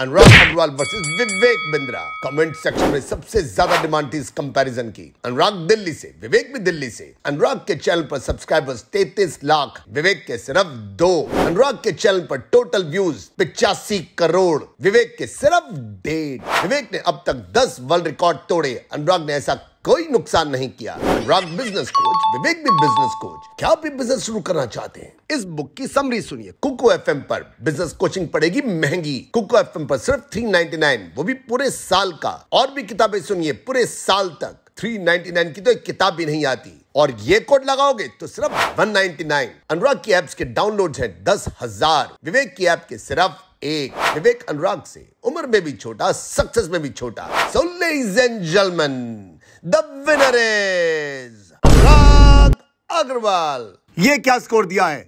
अनुराग Agrawal versus Vivek Bindra comment section में सबसे ज्यादा डिमांड थी इस कंपैरिजन की अनुराग दिल्ली से विवेक भी दिल्ली से अनुराग के चैनल पर सब्सक्राइबर्स तैतीस लाख विवेक के सिर्फ दो अनुराग के चैनल पर टोटल व्यूज पिचासी करोड़ विवेक के सिर्फ डेढ़ विवेक ने अब तक दस वर्ल्ड रिकॉर्ड तोड़े अनुराग ने ऐसा कोई नुकसान नहीं किया अनुराग बिजनेस कोच विवेक भी बिजनेस कोच क्या आप भी बिजनेस शुरू करना चाहते हैं इस बुक की समरी सुनिए कुको एफ पर बिजनेस कोचिंग पड़ेगी महंगी कुको एफ पर सिर्फ थ्री वो भी पूरे साल का और भी किताबें सुनिए पूरे साल तक 399 की तो एक किताब भी नहीं आती और ये कोड लगाओगे तो सिर्फ 199 अनुराग की एप्स के डाउनलोड है दस हजार विवेक की ऐप के सिर्फ एक विवेक अनुराग से उम्र में भी छोटा सक्सेस में भी छोटा so ladies and gentlemen winner is Agrawal ये क्या स्कोर दिया है